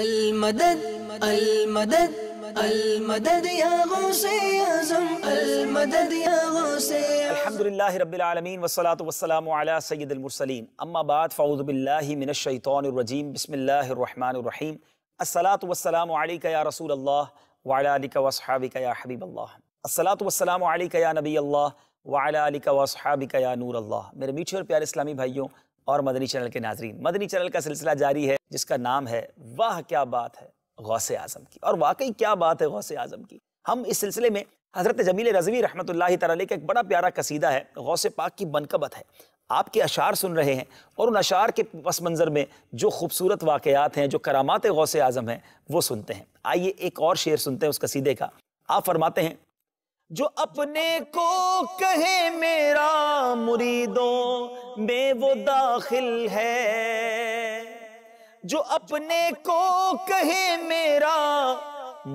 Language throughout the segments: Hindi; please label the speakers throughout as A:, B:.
A: المدد المدد المدد يا غوث اعظم المدد يا غوث الحمد لله رب العالمين والصلاه والسلام على سيد المرسلين اما بعد فأعوذ بالله من الشيطان الرجيم بسم الله الرحمن الرحيم الصلاه والسلام عليك يا رسول الله وعلى اليك واصحابك يا حبيب الله الصلاه والسلام عليك يا نبي الله वाला अली का वासहाबिका या नूर अल्लाह मेरे मीठे और प्यारे इस्लामी भाइयों और मदनी चैनल के नाजरीन मदनी चैनल का सिलसिला जारी है जिसका नाम है वाह क्या बात है गौस आजम की और वाकई क्या बात है गौस आजम की हम इस सिलसिले में हज़रत जमील रजवी रहमत का एक बड़ा प्यारा कसीदा है गौस पाक की बनकबत है आपके अशार सुन रहे हैं और उन अशार के पस मंज़र में जो खूबसूरत वाकयात हैं जो करामात गौस आज़म हैं वो सुनते हैं आइए एक और शेर सुनते हैं उस कसीदे का आप फरमाते हैं जो अपने को कहे मेरा मुरीदों में वो दाखिल है जो अपने को कहे मेरा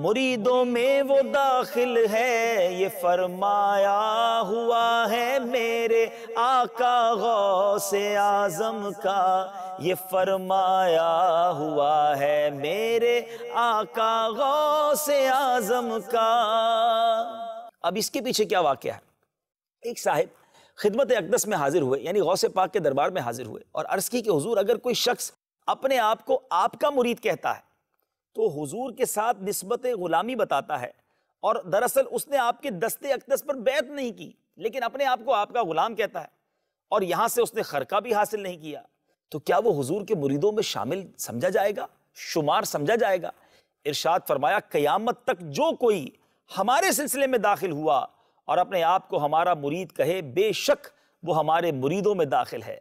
A: मुरीदों में वो दाखिल है ये फरमाया हुआ है मेरे आका गौ से आजम का ये फरमाया हुआ है मेरे आका गौ से आजम का अब इसके पीछे क्या वाक्य है एक साहिब खिदमत अकदस में हाजिर हुए यानी गौस पाक के दरबार में हाजिर हुए और अर्ज़ की कि हुजूर अगर कोई शख्स अपने आप को आपका मुरीद कहता है तो हुजूर के साथ नस्बत ग़ुलामी बताता है और दरअसल उसने आपके दस्ते अकदस पर बैत नहीं की लेकिन अपने आप को आपका ग़ुलाम कहता है और यहाँ से उसने खरका भी हासिल नहीं किया तो क्या वो हुजूर के मुरीदों में शामिल समझा जाएगा शुमार समझा जाएगा इरशाद फरमाया क़यामत तक जो कोई हमारे सिलसिले में दाखिल हुआ और अपने आप को हमारा मुरीद कहे बेशक वो हमारे मुरीदों में दाखिल है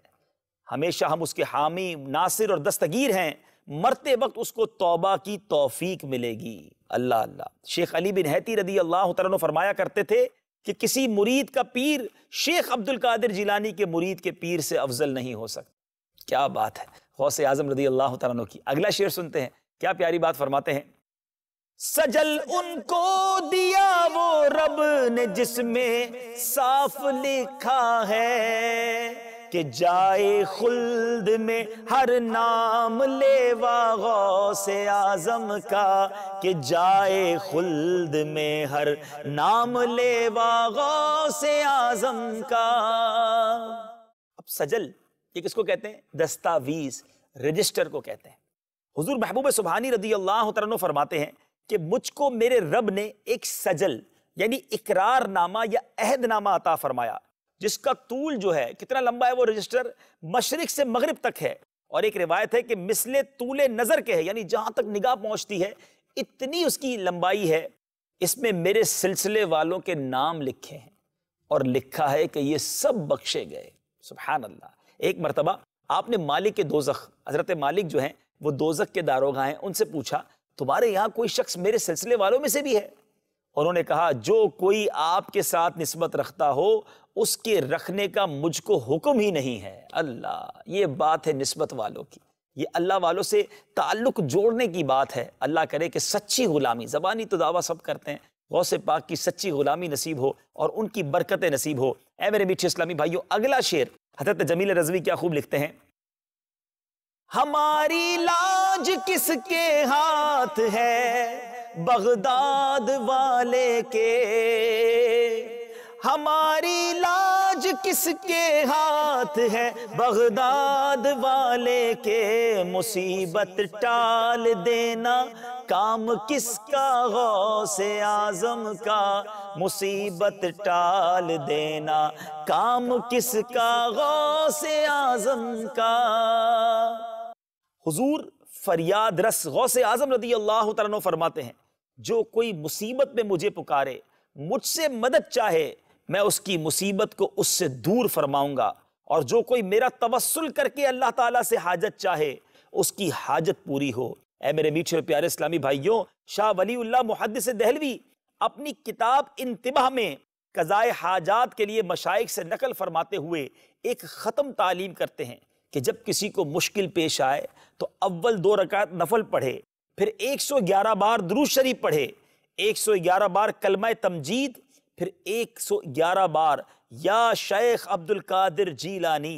A: हमेशा हम उसके हामी नासिर और दस्तगीर हैं मरते वक्त उसको तौबा की तौफीक मिलेगी अल्लाह अल्लाह शेख अली बिन हैती रदी अल्लाह तन फरमाया करते थे कि किसी मुरीद का पीर शेख अब्दुल कादिर जिलानी के मुरीद के पीर से अफजल नहीं हो सकता क्या बात है गौस आजम रदी अल्लाह तन की अगला शेर सुनते हैं क्या प्यारी बात फरमाते हैं सजल उनको दिया वो रब ने जिसमें साफ लिखा है कि जाए खुल्द में हर नाम लेवा गौ से आजम का कि जाए खुल्द में हर नाम लेवा गौ से आजम का अब सजल ये किसको कहते हैं दस्तावीज रजिस्टर को कहते हैं हुजूर महबूब सुबहानी रदी अल्लाह तरन फरमाते हैं कि मुझको मेरे रब ने एक सजल यानी इकरारनामा या अहदनामा अता फरमाया जिसका तूल जो है कितना लंबा है वो रजिस्टर मशरक से मगरब तक है और एक रिवायत है कि मिसले तूले नज़र के है यानी जहाँ तक निगाह पहुँचती है इतनी उसकी लंबाई है इसमें मेरे सिलसिले वालों के नाम लिखे हैं और लिखा है कि ये सब बख्शे गए सुबहान अल्लाह एक मरतबा आपने मालिक के दोजख हज़रत मालिक जो हैं वो दोजख के दारोगा हैं उनसे पूछा तुम्हारे यहां कोई शख्स मेरे सिलसिले वालों में से भी है उन्होंने कहा जो कोई आपके साथ नस्बत रखता हो उसके रखने का मुझको हुक्म ही नहीं है अल्लाह ये बात है नस्बत वालों की ये अल्लाह वालों से ताल्लुक़ जोड़ने की बात है अल्लाह करे कि सच्ची ग़ुलामी ज़बानी तो दावा सब करते हैं गौसे पाक की सच्ची ग़ुलामी नसीब हो और उनकी बरकतें नसीब हो ए मेरे मीठे इस्लामी भाइयों अगला शेर हजरत जमील रजवी क्या खूब लिखते हैं हमारी ला ताज किसके हाथ है बगदाद वाले के हमारी लाज किसके हाथ है बगदाद वाले के मुसीबत टाल देना काम किसका गौसे आजम का मुसीबत टाल देना काम किसका गौसे आजम का हुजूर फरियाद रस गौ से आजम रदी अल्लाह तन फरमाते हैं जो कोई मुसीबत में मुझे पुकारे मुझसे मदद चाहे मैं उसकी मुसीबत को उससे दूर फरमाऊंगा और जो कोई मेरा तवस्ल करके अल्लाह ताला से हाजत चाहे उसकी हाजत पूरी हो ऐ मेरे मीठे और प्यारे इस्लामी भाइयों शाह वलीउल्ला मुहदस दहलवी अपनी किताब इंतबाह में कज़ाए हाजात के लिए मशाइ से नकल फरमाते हुए एक ख़त्म तालीम करते हैं कि जब किसी को मुश्किल पेश आए तो अव्वल दो रकात नफल पढ़े फिर 111 बार द्रूज शरीफ पढ़े 111 बार कलमा तमजीद फिर 111 बार या शेख अब्दुल कादिर जीलानी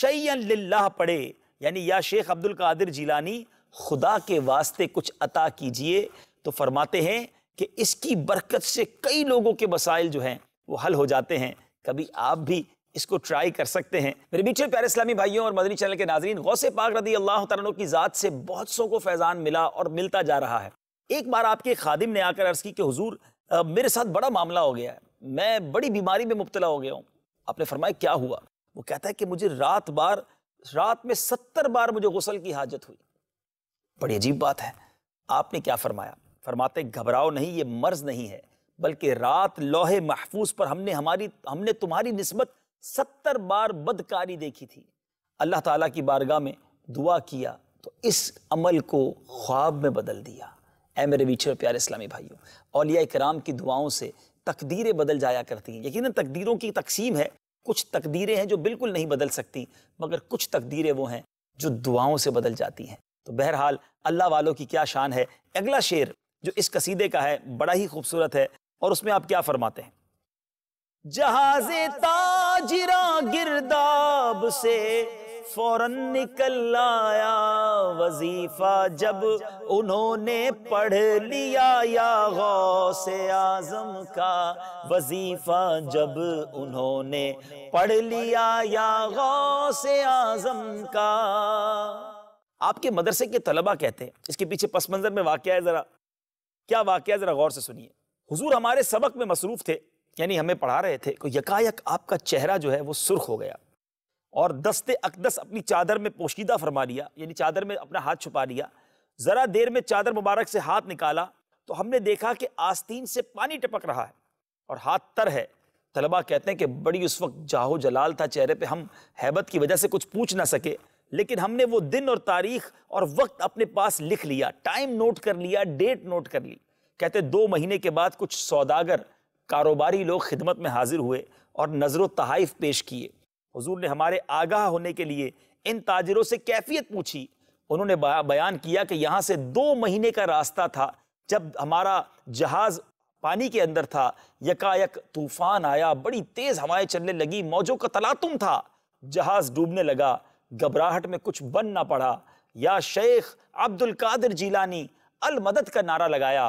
A: शैन लिल्लाह पढ़े यानी या शेख अब्दुल कादिर जीलानी खुदा के वास्ते कुछ अता कीजिए तो फरमाते हैं कि इसकी बरकत से कई लोगों के मसाइल जो हैं वो हल हो जाते हैं कभी आप भी इसको ट्राई कर सकते हैं मेरे बीच प्यारे इस्लामी भाइयों और मदनी चैनल के नाजरीन गौस पाक रदी अल्लाह तु की ज़ात से बहुत सौ को फैज़ान मिला और मिलता जा रहा है एक बार आपके खादिम ने आकर अर्ज़ की कि हुजूर मेरे साथ बड़ा मामला हो गया है मैं बड़ी बीमारी में मुबतला हो गया हूँ आपने फरमाया क्या हुआ वो कहता है कि मुझे रात बार रात में सत्तर बार मुझे गसल की हाजत हुई बड़ी अजीब बात है आपने क्या फरमाया फरमाते घबराओ नहीं ये मर्ज नहीं है बल्कि रात लोहे महफूज पर हमने हमारी हमने तुम्हारी नस्बत सत्तर बार बदकारी देखी थी अल्लाह ताला की बारगाह में दुआ किया तो इस अमल को ख्वाब में बदल दिया ए मेरे बीचे प्यारे इस्लामी भाइयों अलिया कराम की दुआओं से तकदीरें बदल जाया करती हैं यकीन तकदीरों की तकसीम है कुछ तकदीरें हैं जो बिल्कुल नहीं बदल सकती मगर कुछ तकदीरें वो हैं जो दुआओं से बदल जाती हैं तो बहरहाल अल्लाह वालों की क्या शान है अगला शेर जो इस कसीदे का है बड़ा ही खूबसूरत है और उसमें आप क्या फरमाते हैं जहाज जिरा गिरदाब से फौरन निकल आया वजीफा जब उन्होंने पढ़ लिया या गौ से आजम का वजीफा जब उन्होंने पढ़ लिया या गौ से आजम का आपके मदरसे के तलबा कहते हैं इसके पीछे पस मंजर में वाक़ है ज़रा क्या वाक्य है ज़रा गौर से सुनिए हुजूर हमारे सबक में मसरूफ़ थे यानी हमें पढ़ा रहे थे यकायक आपका चेहरा जो है वो सुर्ख हो गया और दस्ते अकदस अपनी चादर में पोशीदा फरमा लिया यानी चादर में अपना हाथ छुपा लिया ज़रा देर में चादर मुबारक से हाथ निकाला तो हमने देखा कि आस्तीन से पानी टपक रहा है और हाथ तर है तलबा कहते हैं कि बड़ी उस वक्त जाहो जलाल था चेहरे पे हम हैबत की वजह से कुछ पूछ ना सके लेकिन हमने वो दिन और तारीख और वक्त अपने पास लिख लिया टाइम नोट कर लिया डेट नोट कर ली कहते दो महीने के बाद कुछ सौदागर कारोबारी लोग खिदमत में हाजिर हुए और नजर तहाइफ पेश किए हजूर ने हमारे आगाह होने के लिए इन ताजरों से कैफियत पूछी उन्होंने बयान किया कि यहाँ से दो महीने का रास्ता था जब हमारा जहाज़ पानी के अंदर था यकायक तूफान आया बड़ी तेज़ हवाएं चलने लगी मौजों का तलातुम था जहाज़ डूबने लगा घबराहट में कुछ बन ना पड़ा या शेख अब्दुल कादिर जीलानी अल मदद का नारा लगाया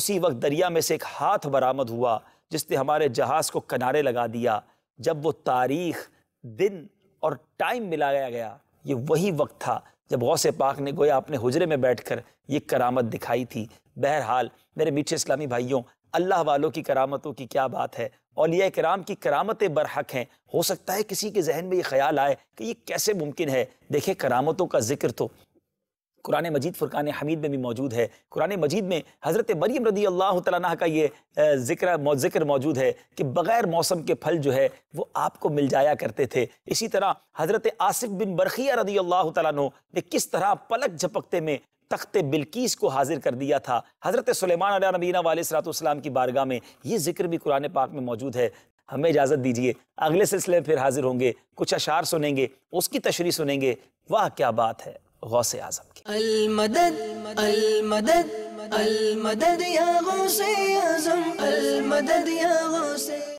A: उसी वक्त दरिया में से एक हाथ बरामद हुआ जिसने हमारे जहाज़ को किनारे लगा दिया जब वो तारीख दिन और टाइम मिलाया गया ये वही वक्त था जब गौस पाक ने गोया अपने हजरे में बैठ कर ये करामत दिखाई थी बहरहाल मेरे मीठे इस्लामी भाइयों अल्लाह वालों की करामतों की क्या बात है और यह कराम की करामतें बरहक हैं हो सकता है किसी के जहन में ये ख्याल आए कि ये कैसे मुमकिन है देखिए करामतों का जिक्र तो कुरान मजीद फ़ुरकान हमीद में भी मौजूद है कुरान मजीद में हज़रत मरीम रदी अल्लाह तह का ये जिक्र जिक्र मौजूद है कि बग़ैर मौसम के फल जो है वो आपको मिल जाया करते थे इसी तरह हज़रत आसिफ बिन बरखिया रदी अल्लाह तु ने किस तरह पलक झपकते में तख्त बिल्कीस को हाजिर कर दिया था हज़रत सलेमान नबीना वालसलाम की बारगाह में ये जिक्र भी कुरान पाक में मौजूद है हमें इजाज़त दीजिए अगले सिलसिले में फिर हाजिर होंगे कुछ अशार सुनेंगे उसकी तशरी सुनेंगे वाह क्या बात है गौस आजम की अलमदद अलमदद अलमदद या गौस आजम अलमदद या गौस